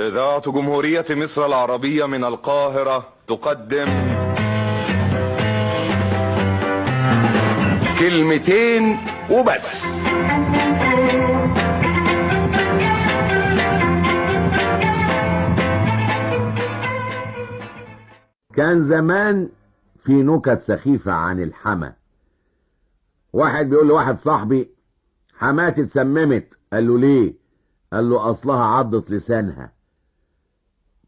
إذاعة جمهورية مصر العربية من القاهرة تقدم كلمتين وبس كان زمان في نكت سخيفة عن الحما واحد بيقول لواحد صاحبي حماتي اتسممت قال له ليه قال له اصلها عضت لسانها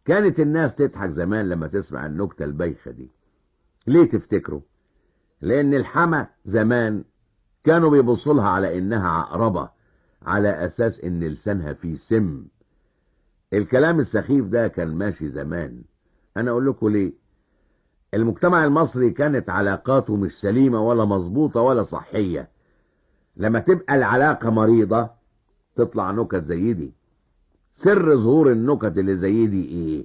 كانت الناس تضحك زمان لما تسمع النكتة البايخة دي ليه تفتكروا لأن الحما زمان كانوا بيبصوا لها على إنها عقربة على أساس إن لسانها فيه سم الكلام السخيف ده كان ماشي زمان أنا أقول لكم ليه المجتمع المصري كانت علاقاته مش سليمة ولا مظبوطة ولا صحية لما تبقى العلاقة مريضة تطلع نكت زي دي سر ظهور النكت اللي زي دي ايه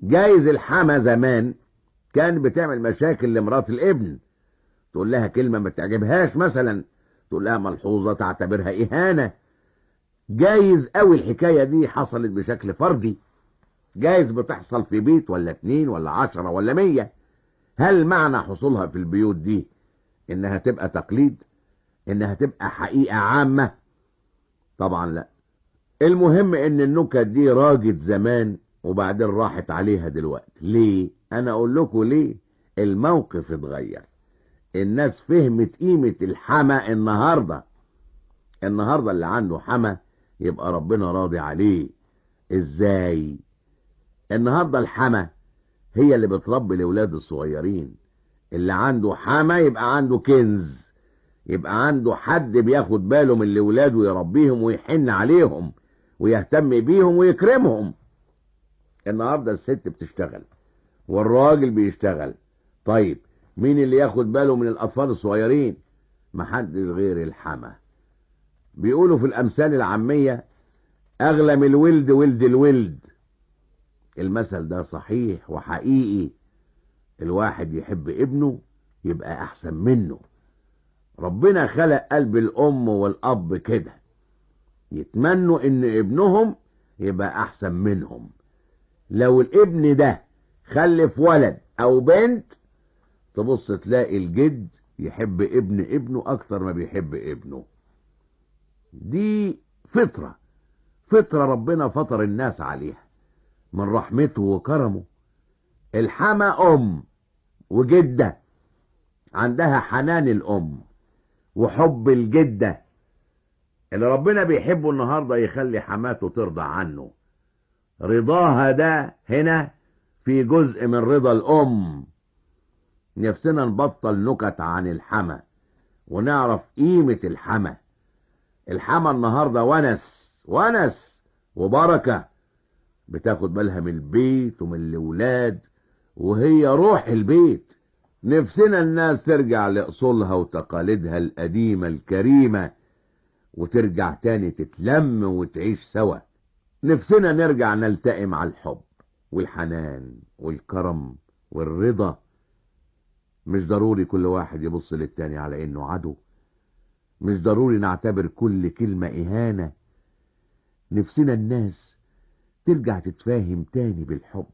جايز الحما زمان كان بتعمل مشاكل لمرات الابن تقول لها كلمة ما تعجبهاش مثلا تقول لها ملحوظة تعتبرها إهانة جايز قوي الحكاية دي حصلت بشكل فردي جايز بتحصل في بيت ولا اتنين ولا عشرة ولا مية هل معنى حصولها في البيوت دي انها تبقى تقليد انها تبقى حقيقة عامة طبعا لا المهم ان النكت دي راجت زمان وبعدين راحت عليها دلوقتي ليه انا اقول لكم ليه الموقف اتغير الناس فهمت قيمة الحما النهاردة النهاردة اللي عنده حما يبقى ربنا راضي عليه ازاي النهاردة الحما هي اللي بتربي الاولاد الصغيرين اللي عنده حما يبقى عنده كنز يبقى عنده حد بياخد باله من اللي ولاده ويربيهم ويحن عليهم ويهتم بيهم ويكرمهم النهارده الست بتشتغل والراجل بيشتغل طيب مين اللي ياخد باله من الأطفال الصغيرين محدش غير الحما بيقولوا في الأمثال العامية أغلى من الولد ولد الولد المثل ده صحيح وحقيقي الواحد يحب ابنه يبقى أحسن منه ربنا خلق قلب الأم والأب كده يتمنوا ان ابنهم يبقى احسن منهم لو الابن ده خلف ولد او بنت تبص تلاقي الجد يحب ابن ابنه اكتر ما بيحب ابنه دي فطرة فطرة ربنا فطر الناس عليها من رحمته وكرمه الحما ام وجدة عندها حنان الام وحب الجده اللي ربنا بيحبه النهاردة يخلي حماته ترضى عنه رضاها ده هنا في جزء من رضا الأم نفسنا نبطل نكت عن الحما ونعرف قيمة الحما الحما النهاردة ونس ونس وبركة بتاخد بالها من البيت ومن الولاد وهي روح البيت نفسنا الناس ترجع لأصولها وتقاليدها القديمة الكريمة وترجع تاني تتلم وتعيش سوا نفسنا نرجع نلتقي مع الحب والحنان والكرم والرضا مش ضروري كل واحد يبص للتاني على انه عدو مش ضروري نعتبر كل كلمة اهانة نفسنا الناس ترجع تتفاهم تاني بالحب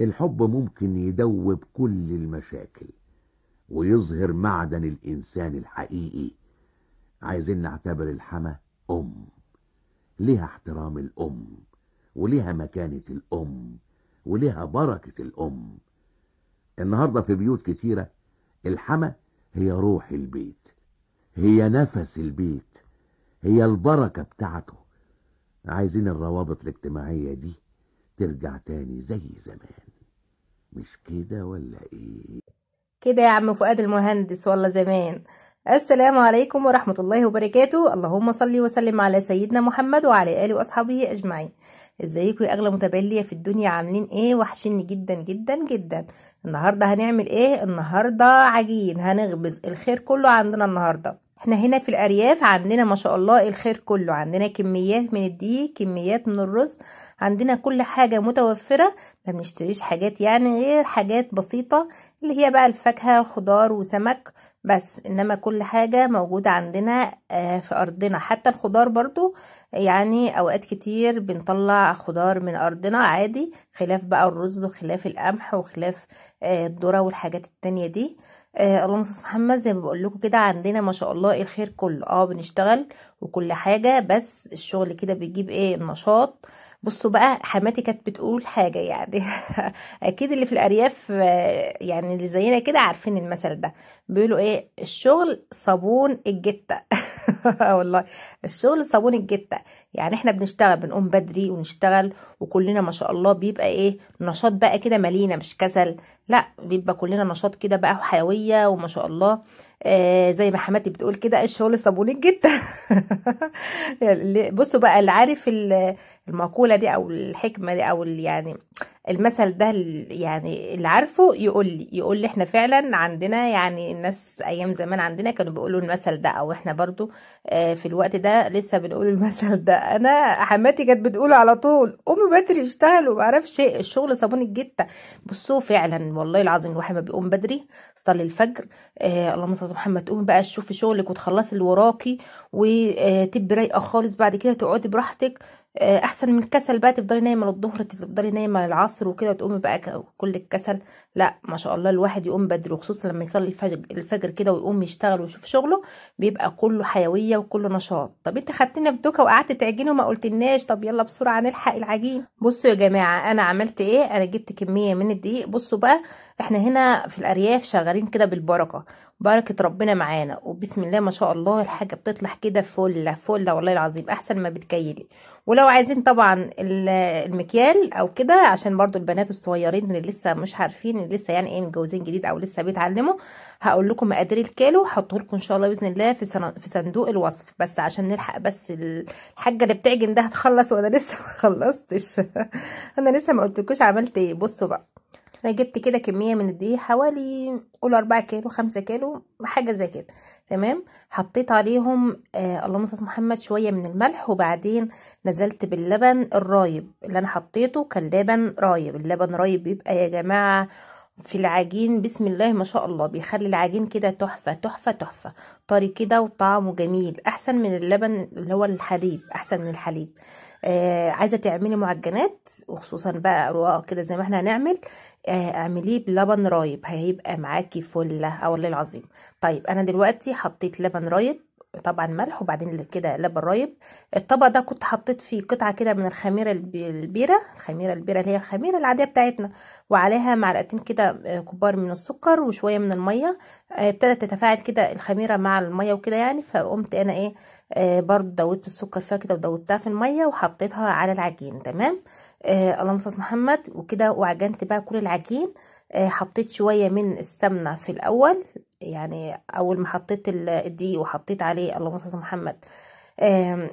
الحب ممكن يدوب كل المشاكل ويظهر معدن الانسان الحقيقي عايزين نعتبر الحما أم ليها احترام الأم وليها مكانة الأم وليها بركة الأم النهاردة في بيوت كتيرة الحما هي روح البيت هي نفس البيت هي البركة بتاعته عايزين الروابط الاجتماعية دي ترجع تاني زي زمان مش كده ولا ايه كده يا عم فؤاد المهندس والله زمان السلام عليكم ورحمة الله وبركاته اللهم صل وسلم على سيدنا محمد وعلى آله وأصحابه أجمعين ازيكم يا أغلى متبلية في الدنيا عاملين ايه وحشني جدا جدا جدا النهاردة هنعمل ايه النهاردة عجين هنخبز الخير كله عندنا النهاردة احنا هنا في الأرياف عندنا ما شاء الله الخير كله عندنا كميات من الدي كميات من الرز عندنا كل حاجة متوفرة ما بنشتريش حاجات يعني غير حاجات بسيطة اللي هي بقى الفاكهة خضار وسمك بس انما كل حاجة موجودة عندنا آه، في ارضنا حتى الخضار برضو يعني اوقات كتير بنطلع خضار من ارضنا عادي خلاف بقى الرز وخلاف القمح وخلاف آه، الذرة والحاجات التانية دي آه، اللهم صل محمد زي ما بقول لكم كده عندنا ما شاء الله الخير كله اه بنشتغل وكل حاجة بس الشغل كده بيجيب ايه النشاط بصوا بقى حماتي كانت بتقول حاجة يعني اكيد اللي في الارياف يعني اللي زينا كده عارفين المثل ده بيقولوا ايه الشغل صابون الجتة والله الشغل صابون الجتة يعني احنا بنشتغل بنقوم بدري ونشتغل وكلنا ما شاء الله بيبقى ايه نشاط بقى كده مالينا مش كسل لا بيبقى كلنا نشاط كده بقى وحيوية وما شاء الله آه، زي ما حماتي بتقول كده الشغل إيه، صابوني جدا يعني بصوا بقى اللي عارف المقوله دي او الحكمه دي او يعني المثل ده يعني اللي عارفه يقول لي يقول لي احنا فعلا عندنا يعني الناس ايام زمان عندنا كانوا بيقولوا المثل ده او احنا برضو آه، في الوقت ده لسه بنقول المثل ده انا حماتي كانت بتقول على طول قومي بدري اشتغلوا ما اعرفش ايه الشغل صابون الجته بصوا فعلا والله العظيم الواحد ما بيقوم بدري صلي الفجر آه اللهم صل على محمد قومي بقى تشوفي شغلك وتخلصي اللي وراكي وتبقي آه، رايقه خالص بعد كده تقعدي براحتك آه، احسن من الكسل بقى تفضلي نايمه للظهر تفضلي نايمه للعصر وكده وتقومي بقى كل الكسل لا ما شاء الله الواحد يقوم بدري وخصوصا لما يصلي الفجر الفجر كده ويقوم يشتغل ويشوف شغله بيبقى كله حيويه وكله نشاط طب انت خدتني في دوكه وقعدت تعجني وما قلتلناش طب يلا بسرعه نلحق العجين بصوا يا جماعه انا عملت ايه انا جبت كميه من الدقيق بصوا بقى احنا هنا في الارياف شغالين كده بالبركه بركه ربنا معانا وبسم الله ما شاء الله الحاجه بتطلع كده فله فله والله العظيم احسن ما بتكيلي ولو لو عايزين طبعا المكيال او كده عشان برضو البنات الصغيرين اللي لسه مش عارفين لسه يعني ايه متجوزين جديد او لسه بيتعلموا هقول لكم مقادير الكيلو هحطه لكم ان شاء الله باذن الله في في صندوق الوصف بس عشان نلحق بس الحاجه اللي بتعجن ده هتخلص وانا لسه ما خلصتش انا لسه ما قلتلكوش عملت ايه بصوا بقى انا جبت كده كميه من الدقيق حوالي قول أربعة كيلو خمسة كيلو حاجه زي كده تمام حطيت عليهم آه اللهم صل محمد شويه من الملح وبعدين نزلت باللبن الرايب اللي انا حطيته كان لبن رايب اللبن رايب بيبقى يا جماعه في العجين بسم الله ما شاء الله بيخلي العجين كده تحفة تحفة تحفة طري كده وطعمه جميل احسن من اللبن اللي هو الحليب احسن من الحليب آه عايزة تعملي معجنات وخصوصا بقى رقاق كده زي ما احنا هنعمل آه اعمليه بلبن رايب هيبقى معاكي فلة اه والله العظيم طيب انا دلوقتي حطيت لبن رايب طبعا ملح وبعدين كده لبن رايب الطبق ده كنت حطيت فيه قطعه كده من الخميره البيره الخميره البيره اللي هي الخميره العاديه بتاعتنا وعليها معلقتين كده آه، كبار من السكر وشويه من الميه آه، ابتدت تتفاعل كده الخميره مع الميه وكده يعني فقمت انا ايه آه، برضو دوبت السكر فيها كده ودوبتها في الميه وحطيتها على العجين تمام آه اللهم صل محمد وكده وعجنت بقى كل العجين آه حطيت شويه من السمنه في الاول يعني اول ما حطيت الدقيق وحطيت عليه اللهم صل على محمد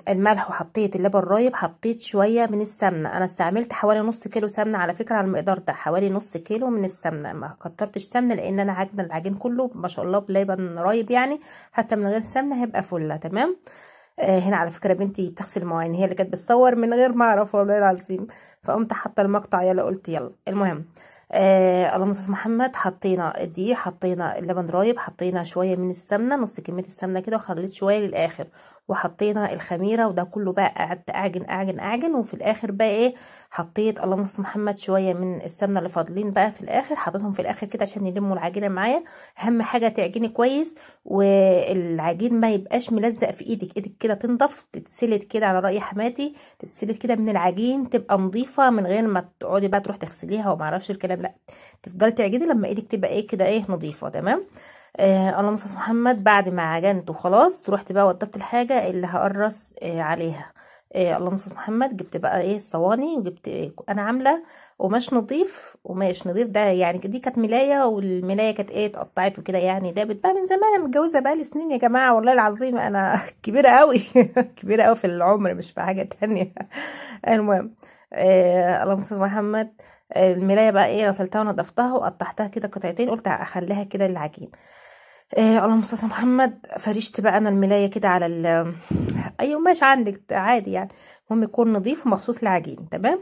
الملح وحطيت اللبن رايب حطيت شويه من السمنه انا استعملت حوالي نص كيلو سمنه على فكره على المقدار ده حوالي نص كيلو من السمنه ما كترتش سمنه لان انا عاجنه العجين كله ما شاء الله بلبن رايب يعني حتى من غير سمنه هيبقى فله تمام آه هنا على فكره بنتي بتغسل مواعين هي اللي كانت بتصور من غير ما اعرف والله العظيم فقمت حاطه المقطع يلا قلت يلا المهم آه اللهم صل محمد حطينا الدقيق حطينا اللبن رايب حطينا شويه من السمنه نص كميه السمنه كده وخليت شويه للاخر وحطينا الخميره وده كله بقى قعدت اعجن اعجن اعجن وفي الاخر بقى ايه حطيت اللهم نص محمد شويه من السمنه اللي فاضلين بقى في الاخر حطيتهم في الاخر كده عشان يلموا العجينه معايا اهم حاجه تعجني كويس والعجين ما يبقاش ملزق في ايدك ايدك كده تنضف تتسلت كده على راي حماتي تتسلت كده من العجين تبقى نظيفه من غير ما تقعدي بقى تروح تغسليها ومعرفش الكلام لا تفضلي تعجني لما ايدك تبقى ايه كده ايه نظيفه تمام آه اللهم صل محمد بعد ما عجنت وخلاص رحت بقى وضفت الحاجه اللي هقرص آه عليها آه اللهم صل محمد جبت بقى ايه الصواني وجبت إيه انا عامله قماش نضيف قماش نضيف ده يعني دي كانت ملايه والملايه كانت ايه اتقطعت وكده يعني ده بقى من زمان انا متجوزه بقى لي سنين يا جماعه والله العظيم انا كبيره قوي كبيره قوي في العمر مش في حاجه تانية المهم آه اللهم صل محمد الملايه بقى ايه غسلتها ونضفتها وقطعتها كده قطعتين قلت هخليها كده للعجين آه اللهم صل محمد فرشت بقى انا الملايه كده على ال اي قماش عندك عادي يعني المهم يكون نظيف ومخصوص لعجين تمام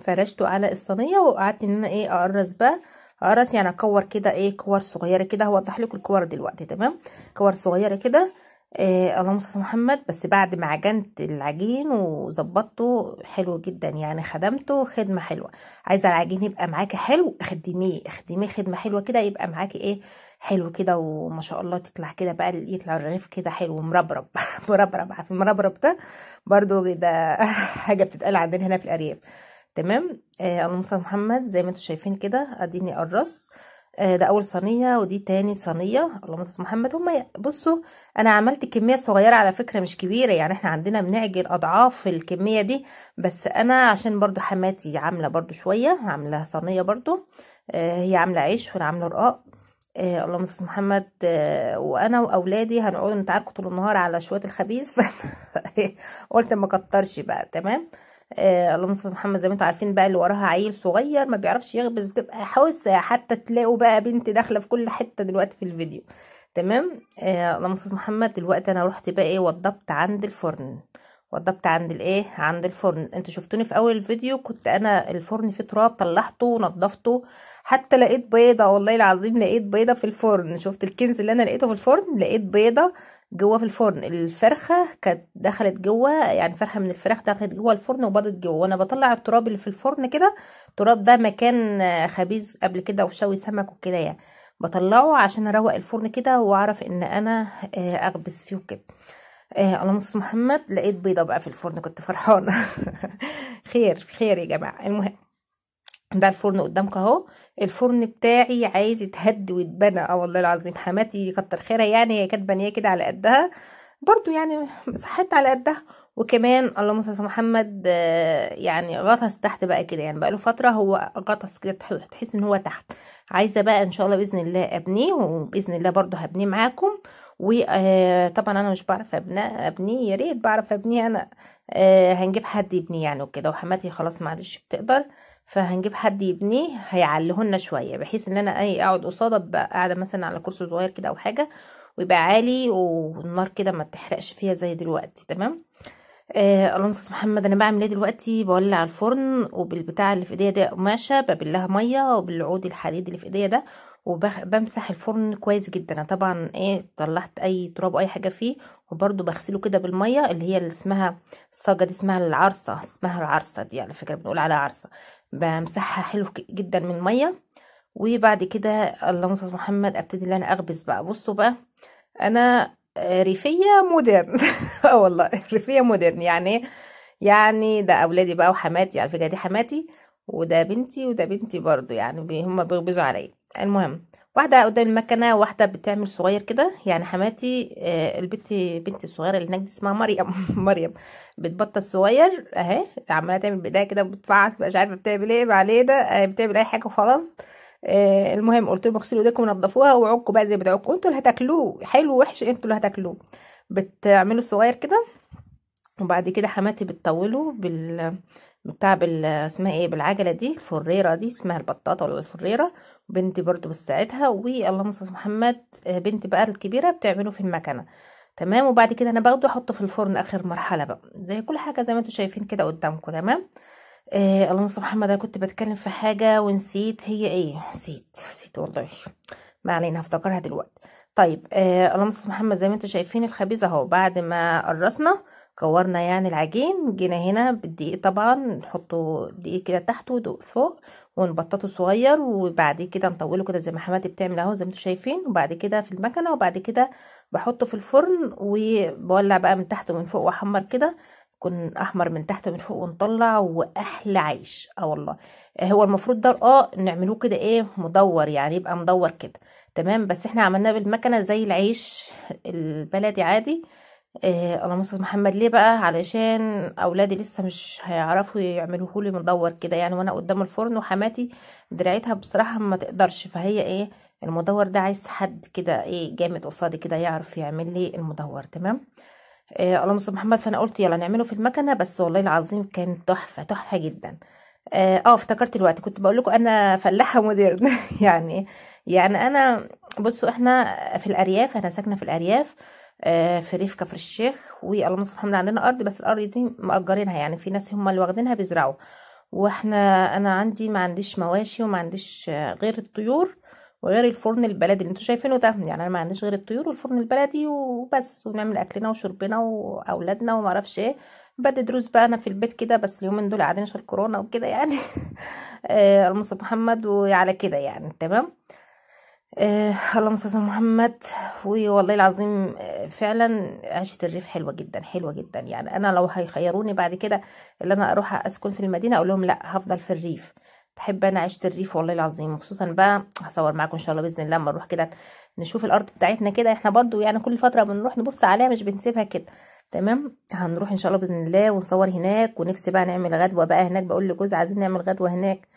فرشته على الصينيه وقعدت ان انا ايه اقرص بقى اقرص يعني اكور كده ايه كور صغيره كده هوضح لكم الكور دلوقتي تمام كور صغيره كده آه اللهم صل محمد بس بعد ما عجنت العجين وظبطته حلو جدا يعني خدمته خدمه حلوه عايزه العجين يبقى معاكي حلو خدميه خدميه خدمه حلوه كده يبقى معاكي ايه حلو كده وما شاء الله تطلع كده بقى يطلع الرغيف كده حلو مربرب مربرب عارف المربرب ده برضو ده حاجه بتتقال عندنا هنا في الارياف تمام آه اللهم صل محمد زي ما انتم شايفين كده اديني قرصت آه ده اول صينيه ودي تاني صينيه اللهم صل محمد هم بصوا انا عملت كميه صغيره على فكره مش كبيره يعني احنا عندنا بنعجن اضعاف الكميه دي بس انا عشان برضو حماتي عامله برضو شويه عامله صينيه برضو آه هي عامله عيش وانا عامله رقاق آه اللهم صل محمد آه وانا واولادي هنقعد نتعاركوا طول النهار على شويه الخبيث قلت ما كترش بقى تمام آه اللهم صل محمد زي ما انتوا عارفين بقى اللي وراها عيل صغير ما بيعرفش يغبس بتبقى حوسه حتى تلاقوا بقى بنت داخله في كل حته دلوقتي في الفيديو تمام آه اللهم صل محمد دلوقتي انا رحت بقى ايه وضبت عند الفرن وضبت عند الايه عند الفرن انتوا شفتوني في اول الفيديو كنت انا الفرن فيه تراب طلعته ونضفته حتى لقيت بيضه والله العظيم لقيت بيضه في الفرن شفت الكنز اللي انا لقيته في الفرن لقيت بيضه جوه في الفرن الفرخه كانت دخلت جوه يعني فرخه من الفراخ دخلت جوه الفرن وبضت جوه وانا بطلع التراب اللي في الفرن كده التراب ده مكان خبيز قبل كده وشوي سمك وكده يعني بطلعه عشان اروق الفرن كده واعرف ان انا آه، اخبز فيه وكده آه اللهم صل محمد لقيت بيضه بقى في الفرن كنت فرحانه خير خير يا جماعه المهم ده الفرن قدامك اهو الفرن بتاعي عايز يتهد ويتبنى اه والله العظيم حماتي كتر خيرها يعني هي كانت بانياه كده على قدها برضو يعني مساحتها على قدها وكمان اللهم صل محمد آه، يعني غطس تحت بقى كده يعني بقاله فتره هو غطس كده تحس ان هو تحت عايزه بقى ان شاء الله باذن الله ابنيه وباذن الله برضو هبنيه معاكم وطبعا آه، انا مش بعرف ابنيه ابنيه يا ريت بعرف ابنيه انا آه هنجيب حد يبنيه يعني وكده وحماتي خلاص ما عادش بتقدر فهنجيب حد يبنيه هيعلهن شويه بحيث ان انا اي اقعد قصاده ابقى قاعده مثلا على كرسي صغير كده او حاجه ويبقى عالي والنار كده ما تحرقش فيها زي دلوقتي تمام آه اللهم صل محمد انا بعمل ايه دلوقتي بولع الفرن وبالبتاع اللي في ايديا ده قماشه ببلها ميه وبالعود الحديد اللي في ايديا ده وبمسح الفرن كويس جدا طبعا ايه طلعت اي تراب اي حاجه فيه وبرده بغسله كده بالميه اللي هي اللي اسمها الصاجه دي اسمها العرصه اسمها العرصه دي على فكره بنقول عليها عرصه بمسحها حلو جدا من الميه وبعد كده اللهم صل محمد ابتدي ان انا اغبس بقى بصوا بقى انا آه، ريفيه مودرن اه والله ريفيه مودرن يعني إيه؟ يعني ده اولادي بقى وحماتي على فكره دي حماتي وده بنتي وده بنتي برضو يعني هما بيغبزوا عليا المهم واحده قدام المكنه واحده بتعمل صغير كده يعني حماتي آه، البنت بنت الصغيره اللي هناك دي اسمها مريم مريم بتبطل صغير اهي عماله تعمل بايديها كده بتفعص مش عارفه بتعمل ايه ما ده آه، بتعمل اي حاجه وخلاص آه، المهم قلت لهم اغسلوا ايديكم ونضفوها وعكوا بقى زي بتعكوا انتوا اللي هتاكلوه حلو وحش انتوا اللي هتاكلوه بتعملوا صغير كده وبعد كده حماتي بتطوله بال بتاع بال اسمها ايه بالعجله دي الفريره دي اسمها البطاطه ولا الفريره بنتي برضو بساعدها واللهم صل محمد بنتي بقى الكبيره بتعمله في المكنه تمام وبعد كده انا باخده احطه في الفرن اخر مرحله بقى زي كل حاجه زي ما انتم شايفين كده قدامكم تمام آه اللهم صل محمد انا كنت بتكلم في حاجه ونسيت هي ايه نسيت نسيت والله ما علينا هفتكرها دلوقتي طيب آه اللهم صل محمد زي ما انتم شايفين الخبيز اهو بعد ما قرصنا كورنا يعني العجين جينا هنا بالدقيق طبعا نحطه دقيق كده تحت ودقيق فوق ونبططه صغير وبعد كده نطوله كده زي ما حماتي بتعمل اهو زي ما انتم شايفين وبعد كده في المكنه وبعد كده بحطه في الفرن وبولع بقى من تحت ومن فوق واحمر كده يكون احمر من تحت ومن فوق ونطلع واحلى عيش اه والله آه هو المفروض ده اه نعملوه كده ايه مدور يعني يبقى مدور كده تمام بس احنا عملناه بالمكنه زي العيش البلدي عادي آه انا محمد ليه بقى علشان اولادي لسه مش هيعرفوا يعملوه لي مدور كده يعني وانا قدام الفرن وحماتي دراعتها بصراحه ما تقدرش فهي ايه المدور ده عايز حد كده ايه جامد قصادي كده يعرف يعمل لي المدور تمام آه الله مصطفى محمد فانا قلت يلا نعمله في المكنه بس والله العظيم كان تحفه تحفه جدا اه, آه، افتكرت الوقت كنت بقول لكم انا فلاحه مودرن يعني يعني انا بصوا احنا في الارياف انا ساكنه في الارياف آه، في ريف كفر الشيخ واللهم صل محمد عندنا ارض بس الارض دي مأجرينها يعني في ناس هم اللي واخدينها بيزرعوا واحنا انا عندي ما عنديش مواشي وما عنديش آه، غير الطيور وغير الفرن البلدي اللي انتوا شايفينه ده يعني انا ما عنديش غير الطيور والفرن البلدي وبس ونعمل اكلنا وشربنا واولادنا وما اعرفش ايه بدي دروس بقى انا في البيت كده بس اليومين دول قاعدين عشان كورونا وكده يعني آه، المصطفى محمد وعلى كده يعني تمام آه اللهم صل على محمد والله العظيم آه، فعلا عيشه الريف حلوه جدا حلوه جدا يعني انا لو هيخيروني بعد كده ان انا اروح اسكن في المدينه اقول لهم لا هفضل في الريف بحب انا عيشه الريف والله العظيم خصوصا بقى هصور معاكم ان شاء الله باذن الله لما نروح كده نشوف الارض بتاعتنا كده احنا برضو يعني كل فتره بنروح نبص عليها مش بنسيبها كده تمام هنروح ان شاء الله باذن الله ونصور هناك ونفسي بقى نعمل غدوه بقى هناك بقول لجوز عايزين نعمل غدوه هناك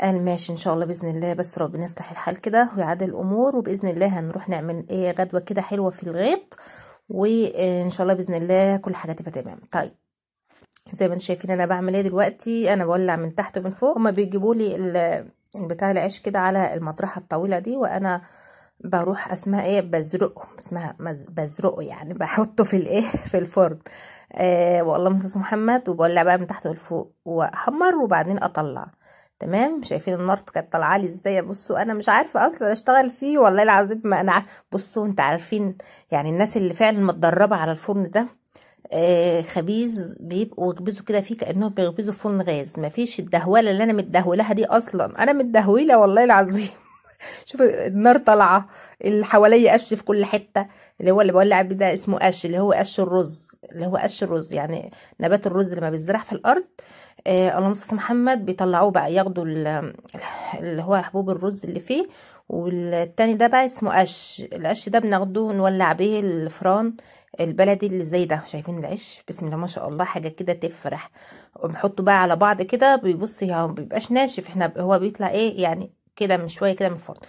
قال ماشي ان شاء الله باذن الله بس ربنا يصلح الحال كده ويعدل الامور وباذن الله هنروح نعمل ايه غدوه كده حلوه في الغيط وان شاء الله باذن الله كل حاجه تبقى تمام طيب زي ما انتم شايفين انا بعمل ايه دلوقتي انا بولع من تحت ومن فوق هما بيجيبوا لي بتاع العيش كده على المطرحه الطويله دي وانا بروح اسمها ايه بزرقه اسمها بزرقه يعني بحطه في الايه في الفرن آه والله مثل محمد وبولع بقى من تحت ومن فوق واحمر وبعدين اطلع تمام شايفين النار كانت طالعه لي ازاي بصوا انا مش عارفه اصلا اشتغل فيه والله العظيم ما انا بصوا انت عارفين يعني الناس اللي فعلا متدربه على الفرن ده آه خبيز بيبقوا يخبزوا كده فيه كانهم بيخبزوا فرن غاز مفيش الدهوله اللي انا متدهولها دي اصلا انا متدهوله والله العظيم شوف النار طالعه اللي حواليا قش في كل حته اللي هو اللي بولع بيه ده اسمه قش اللي هو قش الرز اللي هو قش الرز يعني نبات الرز لما بيتزرع في الارض آه اللهم صل محمد بيطلعوه بقى ياخدوا اللي هو حبوب الرز اللي فيه والتاني ده بقى اسمه قش القش ده بناخده نولع بيه الفران البلدي اللي زي ده شايفين العيش بسم الله ما شاء الله حاجه كده تفرح وبنحطه بقى على بعض كده بيبص يعني بيبقاش ناشف احنا هو بيطلع ايه يعني كده من شويه كده من الفرن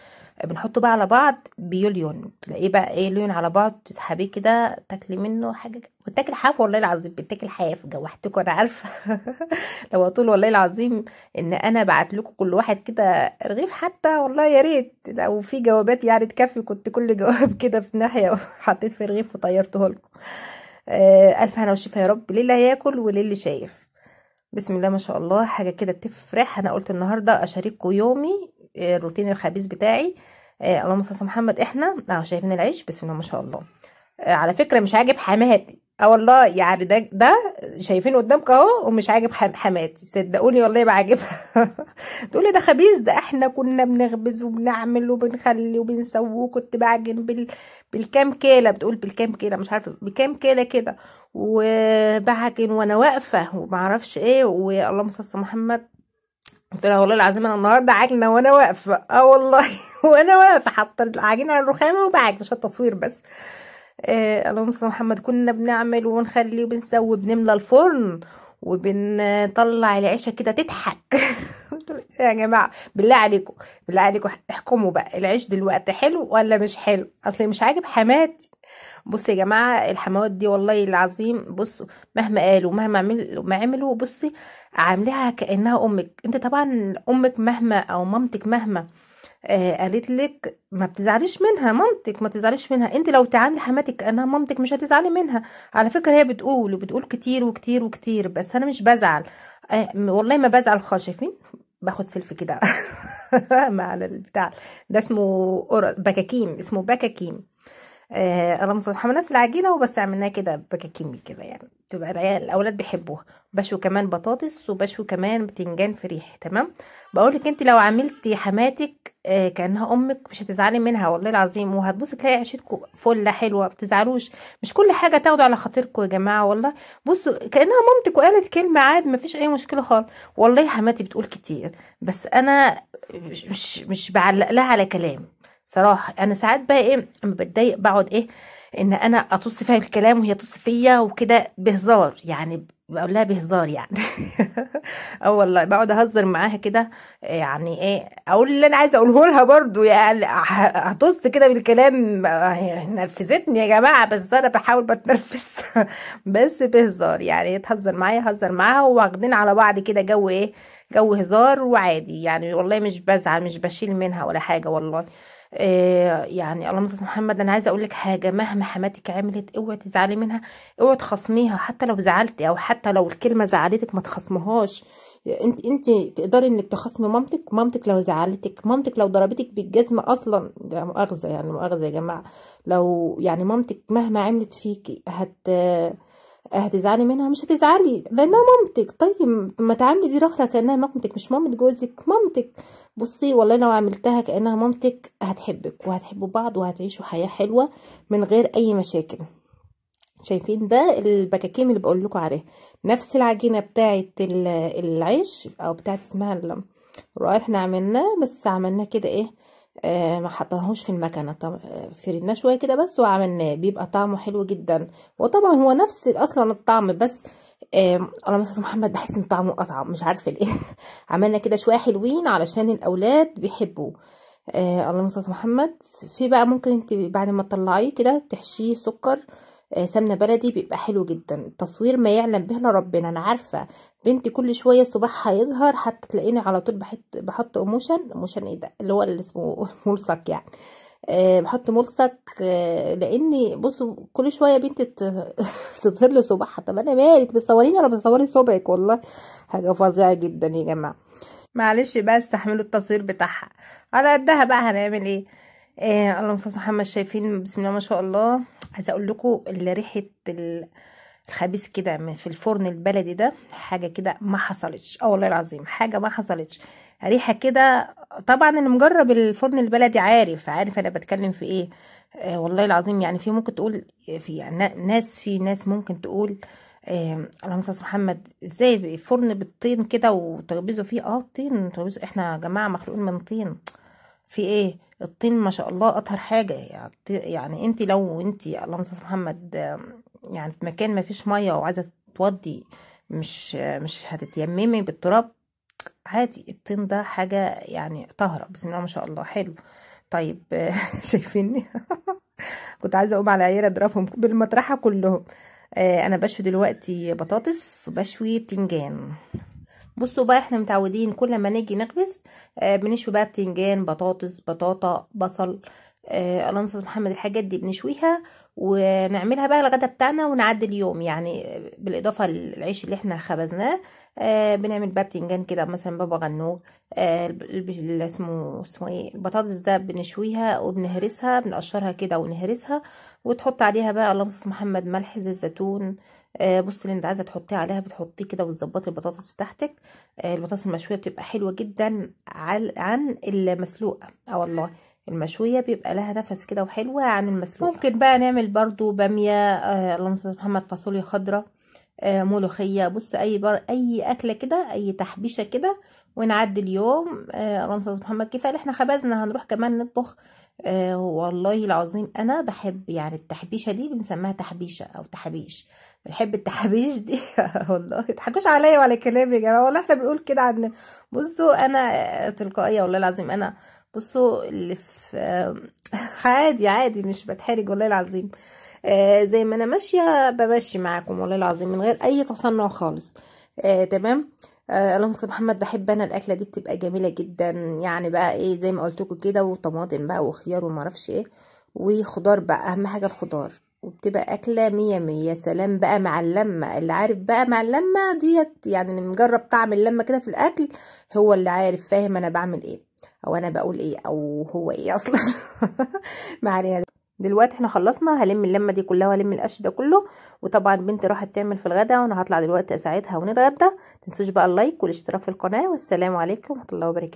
بنحطه بقى على بعض بيوليون تلاقيه بقى ايه ليون على بعض تسحبيه كده تاكلي منه حاجه بتاكل حاف والله العظيم بتاكل حاف جوحتكم انا عارفه لو اقول والله العظيم ان انا بعت لكم كل واحد كده رغيف حتى والله يا ريت لو في جوابات يعني تكفي كنت كل جواب كده في ناحيه وحطيت في رغيف وطيرته لكم آه، الف هنا وشفا يا رب ليه اللي هياكل وليه اللي شايف بسم الله ما شاء الله حاجه كده تفرح انا قلت النهارده اشارككم يومي الروتين الخبيث بتاعي آه، اللهم صل على محمد احنا اه شايفين العيش بسم الله ما شاء الله آه، على فكره مش عاجب حماتي اه والله يعني ده ده شايفينه قدامك اهو ومش عاجب حماتي صدقوني والله ما عاجبها تقولي ده خبيث ده احنا كنا بنخبز وبنعمل وبنخلي وبنسوي وكنت بعجن بال بالكام كيله بتقول بالكام كيله مش عارفه بكام كيله كده وبعجن وانا واقفه وما اعرفش ايه واللهم صل محمد قلت لها والله العظيم انا النهارده عجنه وانا واقفه اه والله وانا واقفه حاطه العجينه على الرخامه وبعجن عشان التصوير بس آه اللهم صل محمد كنا بنعمل ونخلي وبنسوي بنملى الفرن وبنطلع العيشه كده تضحك يا جماعه بالله عليكم بالله عليكم احكموا بقى العيش دلوقتي حلو ولا مش حلو اصل مش عاجب حماتي بصوا يا جماعه الحموات دي والله العظيم بصوا مهما قالوا مهما عملوا ما عملوا بصي عاملاها كانها امك انت طبعا امك مهما او مامتك مهما آه قالت لك ما بتزعليش منها مامتك ما تزعليش منها انت لو تعاملي حماتك كانها مامتك مش هتزعلي منها على فكره هي بتقول وبتقول كتير وكتير وكتير بس انا مش بزعل آه والله ما بزعل خاشفين باخد سيلفي كده مع البتاع ده اسمه بكاكيم اسمه بكاكيم رمز آه، الحمام نفس العجينه وبس عملناها كده بكاكيمي كده يعني تبقى العيال الاولاد بيحبوها بشوي كمان بطاطس وبشوي كمان بتنجان فريح تمام بقول لك انت لو عملتي حماتك آه، كانها امك مش هتزعلي منها والله العظيم وهتبصي تلاقي عيشتكم فله حلوه ما تزعلوش مش كل حاجه تاخدوا على خاطركم يا جماعه والله بصوا كانها مامتك وقالت كلمه عاد ما فيش اي مشكله خالص والله حماتي بتقول كتير بس انا مش مش بعلق لها على كلام بصراحه انا ساعات بقى ايه اما بتضايق بقعد ايه ان انا اطص فيها الكلام وهي تطص فيا وكده بهزار يعني بقول لها بهزار يعني اه والله بقعد اهزر معاها كده يعني ايه اقول اللي انا عايزه اقوله لها برضو يعني هتص كده بالكلام نرفزتني يا جماعه بس انا بحاول بتنرفز بس بهزار يعني تهزر معايا هزر معاها واخدين على بعض كده جو ايه جو هزار وعادي يعني والله مش بزعل مش بشيل منها ولا حاجه والله آه، يعني اللهم صل محمد انا عايزه اقول لك حاجه مهما حماتك عملت اوعي تزعلي منها اوعي تخصميها حتى لو زعلتي او حتى لو الكلمه زعلتك ما تخصمهاش انت انت تقدري انك تخصمي مامتك مامتك لو زعلتك مامتك لو ضربتك بالجزمه اصلا ده مؤاخذه يعني مؤاخذه يا جماعه لو يعني مامتك مهما عملت فيكي هت هتزعلي منها مش هتزعلي لانها مامتك طيب ما تعاملي دي رخله كانها مامتك مش مامه جوزك مامتك بصي والله لو عملتها كانها مامتك هتحبك وهتحبوا بعض وهتعيشوا حياه حلوه من غير اي مشاكل شايفين ده البكاكيم اللي بقول لكم عليه نفس العجينه بتاعه العيش او بتاعه اسمها الرقاق احنا عملناه بس عملناه كده ايه آه ما حطناهوش في المكنه طب آه، فردناه شويه كده بس وعملناه بيبقى طعمه حلو جدا وطبعا هو نفس اصلا الطعم بس انا مثلا محمد بحس ان طعمه قطع مش عارفه ليه عملنا كده شويه حلوين علشان الاولاد بيحبوه آه اللهم صل محمد في بقى ممكن انت بعد ما تطلعيه كده تحشيه سكر آه سمنه بلدي بيبقى حلو جدا التصوير ما يعلم به الا ربنا انا عارفه بنتي كل شويه صباحها يظهر حتى تلاقيني على طول بحط بحط اموشن اموشن ايه ده اللي هو اللي اسمه ملصق يعني آه، بحط ملصق آه، لان بصوا كل شويه بنتي تظهر لي صباعها طب انا مالي بتصوريني ولا بتصوري صبعك والله حاجه فظيعه جدا يا جماعه معلش بقى استحملوا التصوير بتاعها على قدها بقى هنعمل ايه آه اللهم صل محمد شايفين بسم الله ما شاء الله عايزه اقول لكم ريحه خبيث كده في الفرن البلدي ده حاجه كده ما حصلتش اه والله العظيم حاجه ما حصلتش ريحه كده طبعا اللي مجرب الفرن البلدي عارف عارف انا بتكلم في ايه آه والله العظيم يعني في ممكن تقول في يعني ناس في ناس ممكن تقول آه اللهم صل محمد ازاي فرن بالطين كده وتخبزوا فيه اه الطين احنا يا جماعه مخلوقين من طين في ايه الطين ما شاء الله اطهر حاجه يعني, يعني انت لو انت اللهم صل محمد يعني في مكان ما فيش ميه وعايزه تودي مش مش هتتيممي بالتراب عادي الطين ده حاجه يعني طهرة بسم الله ما شاء الله حلو طيب شايفيني كنت عايزه اقوم على عيال اضربهم بالمطرحه كلهم آه، انا بشوي دلوقتي بطاطس وبشوي بتنجان بصوا بقى احنا متعودين كل ما نيجي نخبز آه، بنشوي بقى بتنجان بطاطس بطاطا بصل آه، اللهم صل محمد الحاجات دي بنشويها ونعملها بقى الغدا بتاعنا ونعدي اليوم يعني بالاضافه للعيش اللي احنا خبزناه آه بنعمل بقى بتنجان كده مثلا بابا غنوج آه اللي اسمه اسمه ايه البطاطس ده بنشويها وبنهرسها بنقشرها كده ونهرسها وتحط عليها بقى اللهم صل محمد ملح زيت زيتون آه بص اللي انت عايزه تحطيه عليها بتحطيه كده وتظبطي البطاطس بتاعتك آه البطاطس المشويه بتبقى حلوه جدا عن المسلوقه اه والله المشوية بيبقى لها نفس كده وحلوة عن المسلوقة ممكن بقى نعمل برضو بامية آه اللهم صل محمد فاصوليا خضراء آه ملوخية بص أي بر... أي أكلة كده أي تحبيشة كده ونعدي اليوم آه اللهم صل محمد كفاية احنا خبزنا هنروح كمان نطبخ آه والله العظيم أنا بحب يعني التحبيشة دي بنسميها تحبيشة أو تحبيش بنحب التحابيش دي والله تضحكوش عليا وعلى كلامي يا جماعه والله احنا بنقول كده عن بصوا انا تلقائيه والله العظيم انا بصوا اللي في عادي عادي مش بتحرج والله العظيم آه زي ما انا ماشيه بمشي معاكم والله العظيم من غير اي تصنع خالص آه تمام آه اللهم صل محمد بحب انا الاكله دي بتبقى جميله جدا يعني بقى ايه زي ما قلت كده وطماطم بقى وخيار وما اعرفش ايه وخضار بقى اهم حاجه الخضار وبتبقى أكلة مية مية سلام بقى مع اللمة اللي عارف بقى مع اللمة ديت يعني اللي مجرب طعم اللمة كده في الأكل هو اللي عارف فاهم أنا بعمل إيه أو أنا بقول إيه أو هو إيه أصلا ما علينا دلوقتي احنا خلصنا هلم اللمه دي كلها وهلم القش ده كله وطبعا بنتي راحت تعمل في الغدا وانا هطلع دلوقتي اساعدها ونتغدى متنسوش بقى اللايك والاشتراك في القناه والسلام عليكم ورحمه الله وبركاته